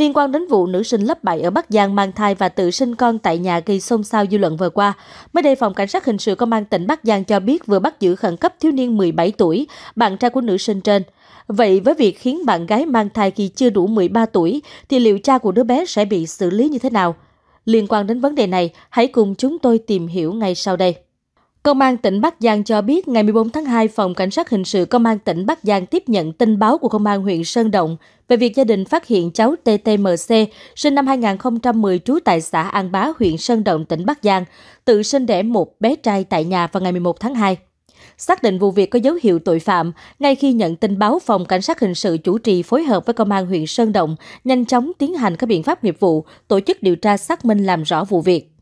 Liên quan đến vụ nữ sinh lớp 7 ở Bắc Giang mang thai và tự sinh con tại nhà gây xôn xao dư luận vừa qua, mới đây Phòng Cảnh sát Hình sự Công an tỉnh Bắc Giang cho biết vừa bắt giữ khẩn cấp thiếu niên 17 tuổi, bạn trai của nữ sinh trên. Vậy với việc khiến bạn gái mang thai khi chưa đủ 13 tuổi, thì liệu cha của đứa bé sẽ bị xử lý như thế nào? Liên quan đến vấn đề này, hãy cùng chúng tôi tìm hiểu ngay sau đây. Công an tỉnh Bắc Giang cho biết ngày 14 tháng 2, Phòng Cảnh sát Hình sự Công an tỉnh Bắc Giang tiếp nhận tin báo của Công an huyện Sơn Động về việc gia đình phát hiện cháu TTMC, sinh năm 2010 trú tại xã An Bá, huyện Sơn Động, tỉnh Bắc Giang, tự sinh đẻ một bé trai tại nhà vào ngày 11 tháng 2. Xác định vụ việc có dấu hiệu tội phạm, ngay khi nhận tin báo, Phòng Cảnh sát Hình sự chủ trì phối hợp với Công an huyện Sơn Động nhanh chóng tiến hành các biện pháp nghiệp vụ, tổ chức điều tra xác minh làm rõ vụ việc.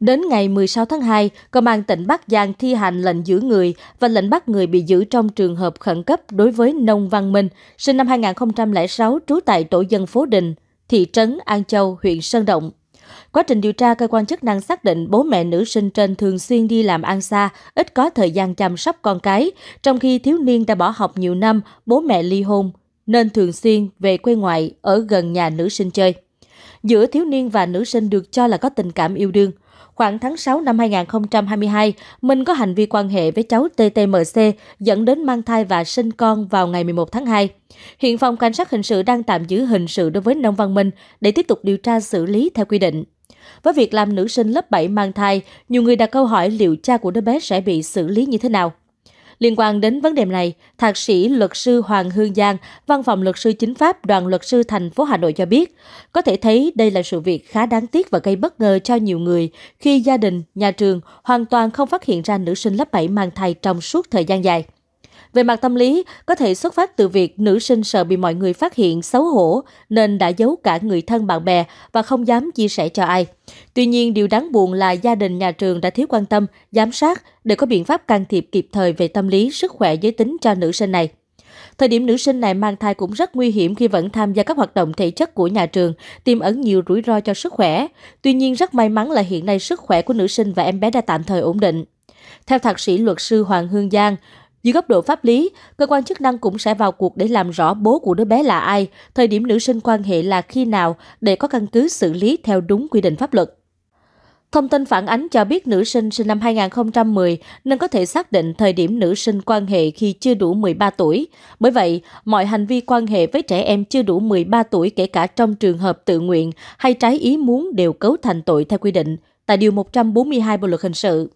Đến ngày 16 tháng 2, Công an tỉnh Bắc Giang thi hành lệnh giữ người và lệnh bắt người bị giữ trong trường hợp khẩn cấp đối với Nông Văn Minh, sinh năm 2006, trú tại tổ dân phố Đình, thị trấn An Châu, huyện Sơn Động. Quá trình điều tra, cơ quan chức năng xác định bố mẹ nữ sinh trên thường xuyên đi làm ăn xa, ít có thời gian chăm sóc con cái, trong khi thiếu niên đã bỏ học nhiều năm, bố mẹ ly hôn, nên thường xuyên về quê ngoại ở gần nhà nữ sinh chơi. Giữa thiếu niên và nữ sinh được cho là có tình cảm yêu đương. Khoảng tháng 6 năm 2022, Minh có hành vi quan hệ với cháu TTMC dẫn đến mang thai và sinh con vào ngày 11 tháng 2. Hiện phòng cảnh sát hình sự đang tạm giữ hình sự đối với Nông Văn Minh để tiếp tục điều tra xử lý theo quy định. Với việc làm nữ sinh lớp 7 mang thai, nhiều người đặt câu hỏi liệu cha của đứa bé sẽ bị xử lý như thế nào. Liên quan đến vấn đề này, thạc sĩ luật sư Hoàng Hương Giang, văn phòng luật sư chính pháp đoàn luật sư thành phố Hà Nội cho biết, có thể thấy đây là sự việc khá đáng tiếc và gây bất ngờ cho nhiều người khi gia đình, nhà trường hoàn toàn không phát hiện ra nữ sinh lớp 7 mang thai trong suốt thời gian dài. Về mặt tâm lý, có thể xuất phát từ việc nữ sinh sợ bị mọi người phát hiện xấu hổ nên đã giấu cả người thân bạn bè và không dám chia sẻ cho ai. Tuy nhiên, điều đáng buồn là gia đình nhà trường đã thiếu quan tâm, giám sát để có biện pháp can thiệp kịp thời về tâm lý, sức khỏe giới tính cho nữ sinh này. Thời điểm nữ sinh này mang thai cũng rất nguy hiểm khi vẫn tham gia các hoạt động thể chất của nhà trường, tiềm ẩn nhiều rủi ro cho sức khỏe. Tuy nhiên rất may mắn là hiện nay sức khỏe của nữ sinh và em bé đã tạm thời ổn định. Theo thạc sĩ luật sư Hoàng Hương Giang, dưới góc độ pháp lý, cơ quan chức năng cũng sẽ vào cuộc để làm rõ bố của đứa bé là ai, thời điểm nữ sinh quan hệ là khi nào để có căn cứ xử lý theo đúng quy định pháp luật. Thông tin phản ánh cho biết nữ sinh sinh năm 2010 nên có thể xác định thời điểm nữ sinh quan hệ khi chưa đủ 13 tuổi. Bởi vậy, mọi hành vi quan hệ với trẻ em chưa đủ 13 tuổi kể cả trong trường hợp tự nguyện hay trái ý muốn đều cấu thành tội theo quy định tại Điều 142 Bộ Luật Hình sự.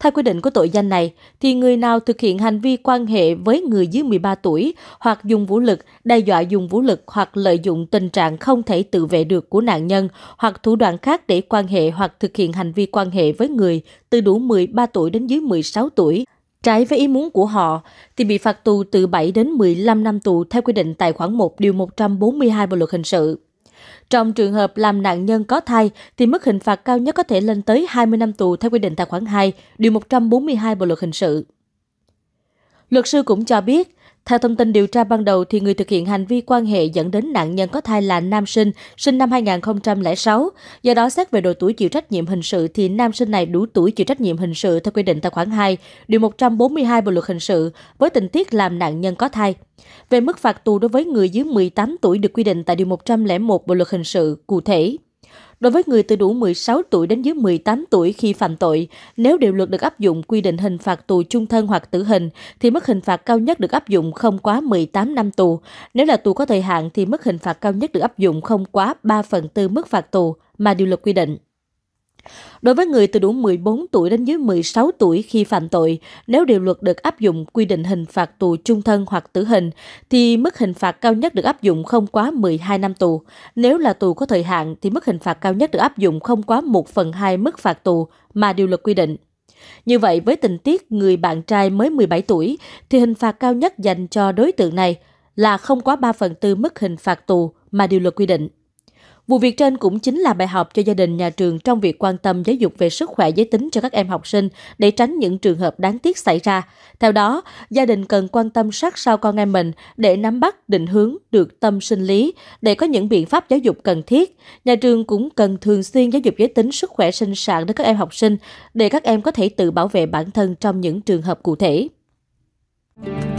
Theo quy định của tội danh này, thì người nào thực hiện hành vi quan hệ với người dưới 13 tuổi hoặc dùng vũ lực, đe dọa dùng vũ lực hoặc lợi dụng tình trạng không thể tự vệ được của nạn nhân hoặc thủ đoạn khác để quan hệ hoặc thực hiện hành vi quan hệ với người từ đủ 13 tuổi đến dưới 16 tuổi trái với ý muốn của họ thì bị phạt tù từ 7 đến 15 năm tù theo quy định tại khoản 1 điều 142 Bộ luật hình sự. Trong trường hợp làm nạn nhân có thai thì mức hình phạt cao nhất có thể lên tới 20 năm tù theo quy định tại khoản 2, điều 142 Bộ luật hình sự. Luật sư cũng cho biết, theo thông tin điều tra ban đầu, thì người thực hiện hành vi quan hệ dẫn đến nạn nhân có thai là nam sinh, sinh năm 2006. Do đó, xét về độ tuổi chịu trách nhiệm hình sự thì nam sinh này đủ tuổi chịu trách nhiệm hình sự theo quy định tại khoản 2, điều 142 Bộ luật hình sự với tình tiết làm nạn nhân có thai. Về mức phạt tù đối với người dưới 18 tuổi được quy định tại điều 101 Bộ luật hình sự cụ thể Đối với người từ đủ 16 tuổi đến dưới 18 tuổi khi phạm tội, nếu điều luật được áp dụng quy định hình phạt tù chung thân hoặc tử hình, thì mức hình phạt cao nhất được áp dụng không quá 18 năm tù. Nếu là tù có thời hạn thì mức hình phạt cao nhất được áp dụng không quá 3 phần tư mức phạt tù mà điều luật quy định. Đối với người từ đủ 14 tuổi đến dưới 16 tuổi khi phạm tội, nếu điều luật được áp dụng quy định hình phạt tù chung thân hoặc tử hình, thì mức hình phạt cao nhất được áp dụng không quá 12 năm tù. Nếu là tù có thời hạn, thì mức hình phạt cao nhất được áp dụng không quá 1 phần 2 mức phạt tù mà điều luật quy định. Như vậy, với tình tiết người bạn trai mới 17 tuổi, thì hình phạt cao nhất dành cho đối tượng này là không quá 3 phần 4 mức hình phạt tù mà điều luật quy định. Vụ việc trên cũng chính là bài học cho gia đình nhà trường trong việc quan tâm giáo dục về sức khỏe giới tính cho các em học sinh để tránh những trường hợp đáng tiếc xảy ra. Theo đó, gia đình cần quan tâm sát sao con em mình để nắm bắt định hướng được tâm sinh lý, để có những biện pháp giáo dục cần thiết. Nhà trường cũng cần thường xuyên giáo dục giới tính sức khỏe sinh sản đến các em học sinh để các em có thể tự bảo vệ bản thân trong những trường hợp cụ thể. Thank